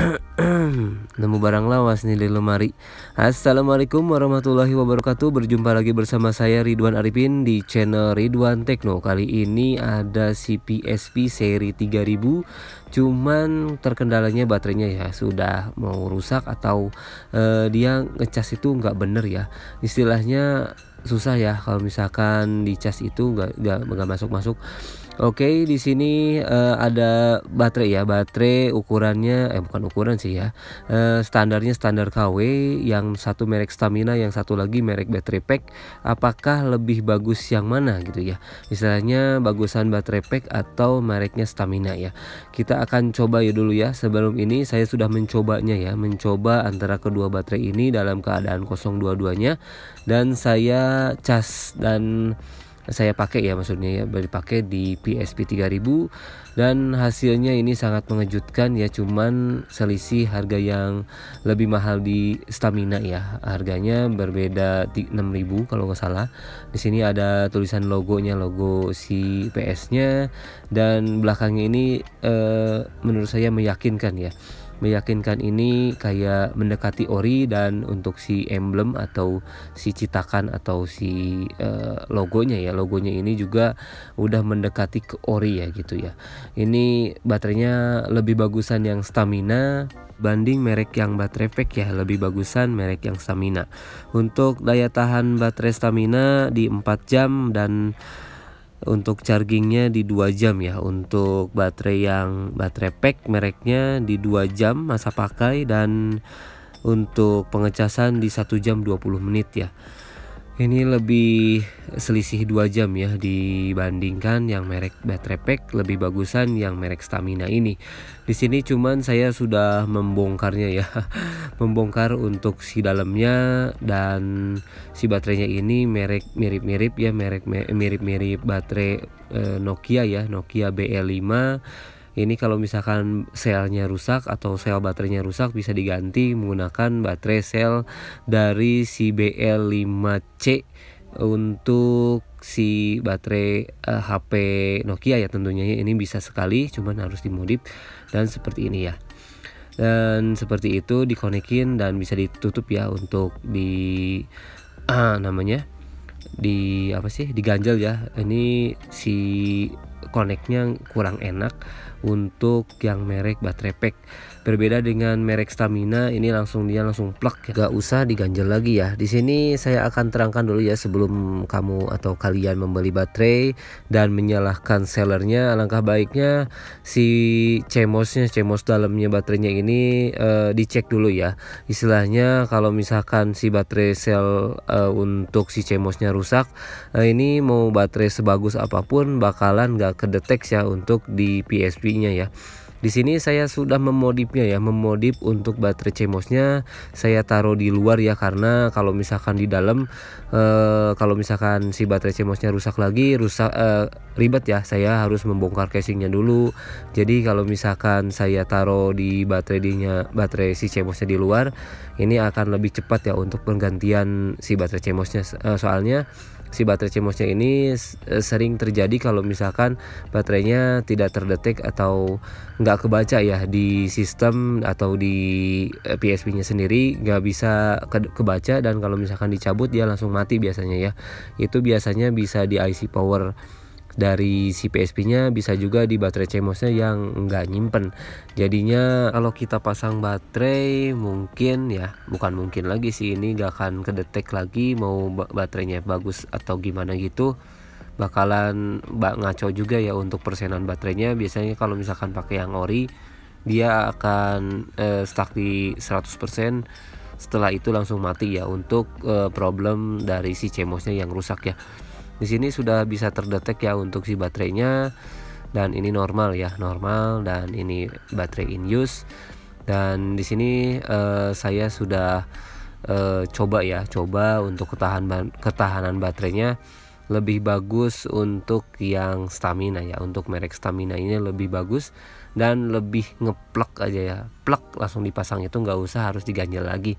Nemu barang lawas nih di lemari Assalamualaikum warahmatullahi wabarakatuh Berjumpa lagi bersama saya Ridwan Arifin Di channel Ridwan Tekno Kali ini ada CPSP seri 3000 Cuman terkendalanya baterainya ya Sudah mau rusak atau uh, Dia ngecas itu nggak bener ya Istilahnya susah ya Kalau misalkan dicas itu nggak masuk-masuk Oke, di sini uh, ada baterai ya. Baterai ukurannya eh bukan ukuran sih ya. Uh, standarnya standar KW yang satu merek Stamina, yang satu lagi merek Battery Pack. Apakah lebih bagus yang mana gitu ya? Misalnya bagusan Battery Pack atau mereknya Stamina ya. Kita akan coba ya dulu ya. Sebelum ini saya sudah mencobanya ya, mencoba antara kedua baterai ini dalam keadaan kosong dua-duanya dan saya cas dan saya pakai ya maksudnya ya pakai di PSP 3000 dan hasilnya ini sangat mengejutkan ya cuman selisih harga yang lebih mahal di stamina ya harganya berbeda di 6000 kalau nggak salah di sini ada tulisan logonya logo si PS nya dan belakangnya ini eh, menurut saya meyakinkan ya meyakinkan ini kayak mendekati ori dan untuk si emblem atau si citakan atau si uh, logonya ya logonya ini juga udah mendekati ke ori ya gitu ya ini baterainya lebih bagusan yang stamina banding merek yang baterai pack ya lebih bagusan merek yang stamina untuk daya tahan baterai stamina di 4 jam dan untuk chargingnya di dua jam ya untuk baterai yang baterai pack mereknya di dua jam masa pakai dan untuk pengecasan di satu jam 20 menit ya ini lebih selisih 2 jam ya dibandingkan yang merek baterai pack lebih bagusan yang merek stamina ini di sini cuman saya sudah membongkarnya ya membongkar untuk si dalamnya dan si baterainya ini merek mirip-mirip ya merek mirip-mirip baterai eh, Nokia ya Nokia BL5 ini kalau misalkan selnya rusak atau sel baterainya rusak bisa diganti menggunakan baterai sel dari si BL5C untuk si baterai uh, eh, HP Nokia ya tentunya ini bisa sekali cuman harus dimodif dan seperti ini ya dan seperti itu dikonekin dan bisa ditutup ya untuk di uh, namanya di apa sih diganjel ya ini si koneknya kurang enak untuk yang merek baterai pack berbeda dengan merek stamina ini langsung dia langsung plug gak usah diganjel lagi ya di sini saya akan terangkan dulu ya sebelum kamu atau kalian membeli baterai dan menyalahkan sellernya langkah baiknya si cemosnya cemos dalamnya baterainya ini e, dicek dulu ya istilahnya kalau misalkan si baterai sel e, untuk si cemosnya rusak e, ini mau baterai sebagus apapun bakalan gak kedetek ya untuk di PSP nya ya. Di sini saya sudah memodifnya ya, memodif untuk baterai CMOS-nya saya taruh di luar ya karena kalau misalkan di dalam e, kalau misalkan si baterai CMOS-nya rusak lagi, rusak e, ribet ya. Saya harus membongkar casingnya dulu. Jadi kalau misalkan saya taruh di baterai baterainya baterai si CMOS-nya di luar, ini akan lebih cepat ya untuk penggantian si baterai CMOS-nya e, eh, soalnya si baterai CMOSnya ini e, sering terjadi kalau misalkan baterainya tidak terdetek atau nggak kebaca ya di sistem atau di e, PSP-nya sendiri nggak bisa kebaca dan kalau misalkan dicabut dia langsung mati biasanya ya itu biasanya bisa di IC power dari si PSP-nya bisa juga di baterai CMOS-nya yang nggak nyimpen. Jadinya kalau kita pasang baterai mungkin ya, bukan mungkin lagi sih ini nggak akan kedetek lagi mau baterainya bagus atau gimana gitu bakalan bak ngaco juga ya untuk persenan baterainya biasanya kalau misalkan pakai yang ori dia akan eh, stuck di 100% setelah itu langsung mati ya untuk eh, problem dari si CMOS-nya yang rusak ya di sini sudah bisa terdetek ya untuk si baterainya dan ini normal ya normal dan ini baterai in use dan di sini uh, saya sudah uh, coba ya coba untuk ketahan ketahanan baterainya lebih bagus untuk yang stamina ya untuk merek stamina ini lebih bagus dan lebih ngeplek aja ya plek langsung dipasang itu nggak usah harus diganjel lagi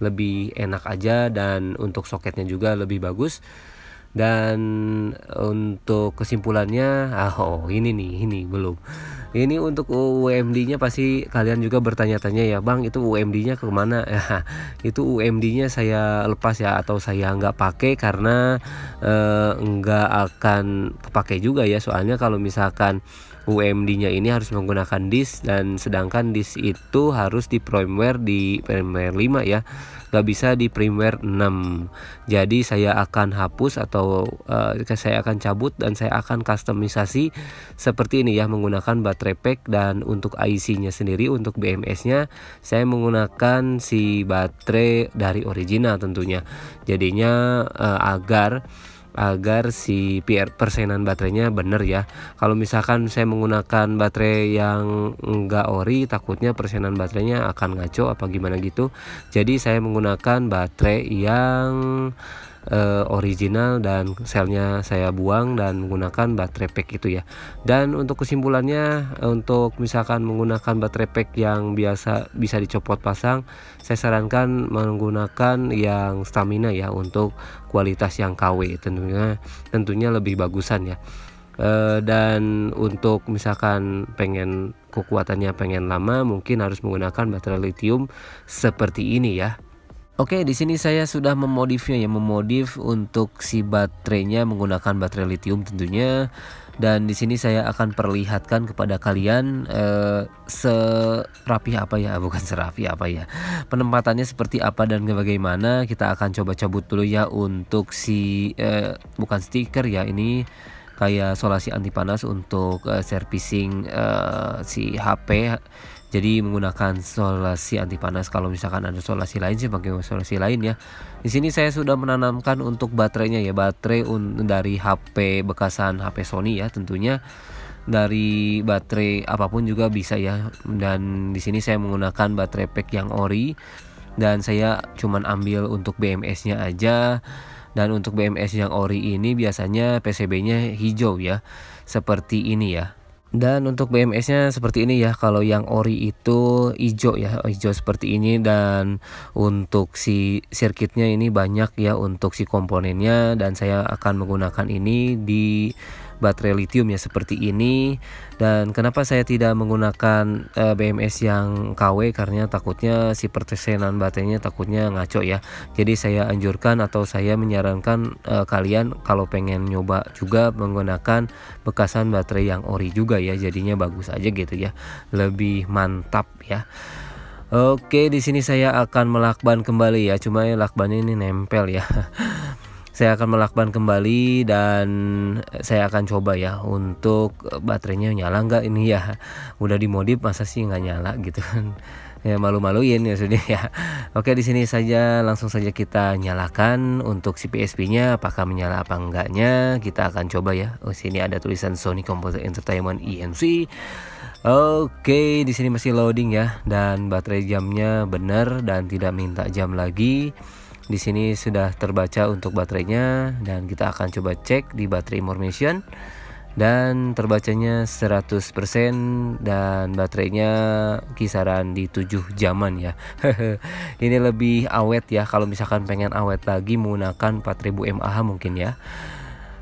lebih enak aja dan untuk soketnya juga lebih bagus dan untuk kesimpulannya ah, oh ini nih ini belum ini untuk UMD nya pasti kalian juga bertanya-tanya ya bang itu UMD nya kemana ya itu UMD nya saya lepas ya atau saya nggak pakai karena eh, nggak akan kepake juga ya soalnya kalau misalkan UMD-nya ini harus menggunakan disk dan sedangkan disk itu harus di firmware di firmware 5 ya nggak bisa di firmware 6 jadi saya akan hapus atau uh, saya akan cabut dan saya akan customisasi seperti ini ya menggunakan baterai pack dan untuk IC-nya sendiri untuk BMS-nya saya menggunakan si baterai dari original tentunya jadinya uh, agar agar si PR persenan baterainya bener ya kalau misalkan saya menggunakan baterai yang enggak ori takutnya persenan baterainya akan ngaco apa gimana gitu jadi saya menggunakan baterai yang uh, original dan selnya saya buang dan menggunakan baterai pack itu ya dan untuk kesimpulannya eh, untuk misalkan menggunakan baterai pack yang biasa bisa dicopot pasang saya sarankan menggunakan yang stamina ya untuk kualitas yang KW tentunya tentunya lebih bagusan ya Uh, dan untuk misalkan pengen kekuatannya pengen lama mungkin harus menggunakan baterai lithium seperti ini ya Oke, di sini saya sudah memodifnya ya, memodif untuk si baterainya menggunakan baterai lithium tentunya. Dan di sini saya akan perlihatkan kepada kalian eh, serapi apa ya, bukan serapi apa ya. Penempatannya seperti apa dan bagaimana. Kita akan coba cabut dulu ya untuk si eh, bukan stiker ya ini kayak solasi anti panas untuk eh, servicing eh, si HP jadi menggunakan solasi anti panas kalau misalkan ada solasi lain sih pakai solasi lain ya di sini saya sudah menanamkan untuk baterainya ya baterai dari HP bekasan HP Sony ya tentunya dari baterai apapun juga bisa ya dan di sini saya menggunakan baterai pack yang ori dan saya cuman ambil untuk BMS-nya aja dan untuk BMS yang ori ini biasanya PCB-nya hijau ya seperti ini ya dan untuk BMS-nya seperti ini ya, kalau yang ori itu hijau ya, hijau seperti ini dan untuk si sirkuitnya ini banyak ya untuk si komponennya dan saya akan menggunakan ini di baterai lithium ya seperti ini dan kenapa saya tidak menggunakan uh, eh, BMS yang KW karena takutnya si pertesenan baterainya takutnya ngaco ya jadi saya anjurkan atau saya menyarankan uh, kalian kalau pengen nyoba juga menggunakan bekasan baterai yang ori juga ya jadinya bagus aja gitu ya lebih mantap ya Oke, di sini saya akan melakban kembali ya. Cuma ya lakbannya ini nempel ya. saya akan melakukan kembali dan saya akan coba ya untuk eh, baterainya nyala nggak ini ya udah dimodif masa sih nggak nyala gitu kan ya malu-maluin ya sudah ya oke di sini saja langsung saja kita nyalakan untuk si PSP nya apakah menyala apa enggaknya kita akan coba ya oh sini ada tulisan Sony Computer Entertainment Inc. E oke, di sini masih loading ya dan baterai jamnya benar dan tidak minta jam lagi. Di sini sudah terbaca untuk baterainya dan kita akan coba cek di baterai information dan terbacanya 100% dan baterainya kisaran di 7 jaman ya ini lebih awet ya kalau misalkan pengen awet lagi menggunakan 4000 mAh mungkin ya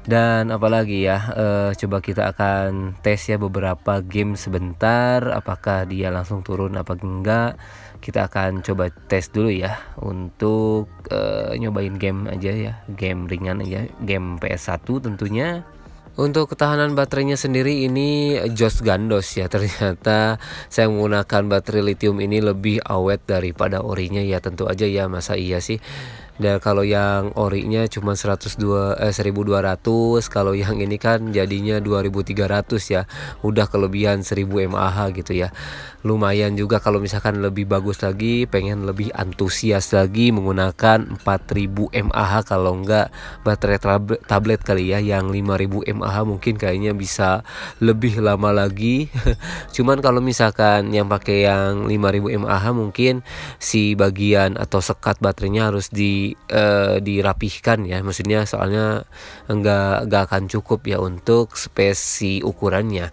dan apalagi ya e, coba kita akan tes ya beberapa game sebentar apakah dia langsung turun apa enggak kita akan coba tes dulu ya untuk e, nyobain game aja ya game ringan aja game PS1 tentunya untuk ketahanan baterainya sendiri ini Jos Gandos ya ternyata saya menggunakan baterai lithium ini lebih awet daripada orinya ya tentu aja ya masa iya sih dan kalau yang orinya cuma 102 eh, 1200 kalau yang ini kan jadinya 2300 ya udah kelebihan 1000 mAh gitu ya lumayan juga kalau misalkan lebih bagus lagi pengen lebih antusias lagi menggunakan 4000 mAh kalau enggak baterai tablet kali ya yang 5000 mAh mungkin kayaknya bisa lebih lama lagi cuman kalau misalkan yang pakai yang 5000 mAh mungkin si bagian atau sekat baterainya harus di uh, dirapihkan ya maksudnya soalnya enggak nggak akan cukup ya untuk spesi ukurannya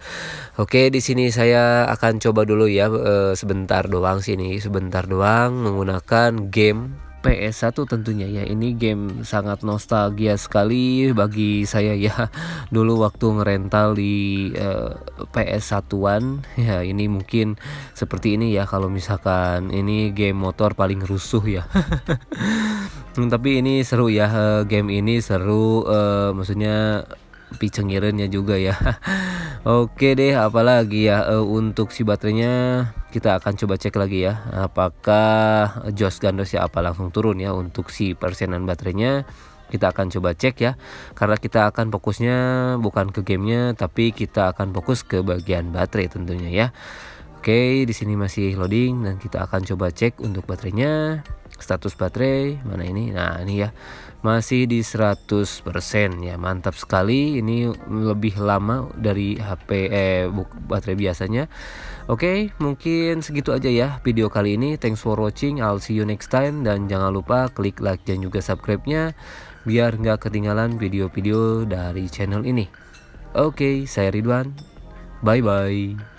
oke di sini saya akan coba dulu ya uh, sebentar doang sini sebentar doang menggunakan game PS1 tentunya ya ini game sangat nostalgia sekali bagi saya ya dulu waktu ngerental di uh, eh, PS1an ya ini mungkin seperti ini ya kalau misalkan ini game motor paling rusuh ya Hmm, tapi ini seru ya eh, game ini seru uh, maksudnya picengirannya juga ya. Oke deh apalagi ya uh, untuk si baterainya kita akan coba cek lagi ya apakah Jos Gandos ya apa langsung turun ya untuk si persenan baterainya kita akan coba cek ya karena kita akan fokusnya bukan ke gamenya tapi kita akan fokus ke bagian baterai tentunya ya oke di sini masih loading dan kita akan coba cek untuk baterainya status baterai mana ini nah ini ya masih di 100% ya mantap sekali ini lebih lama dari HP eh baterai biasanya oke mungkin segitu aja ya video kali ini thanks for watching I'll see you next time dan jangan lupa klik like dan juga subscribe nya biar nggak ketinggalan video-video dari channel ini oke saya Ridwan bye bye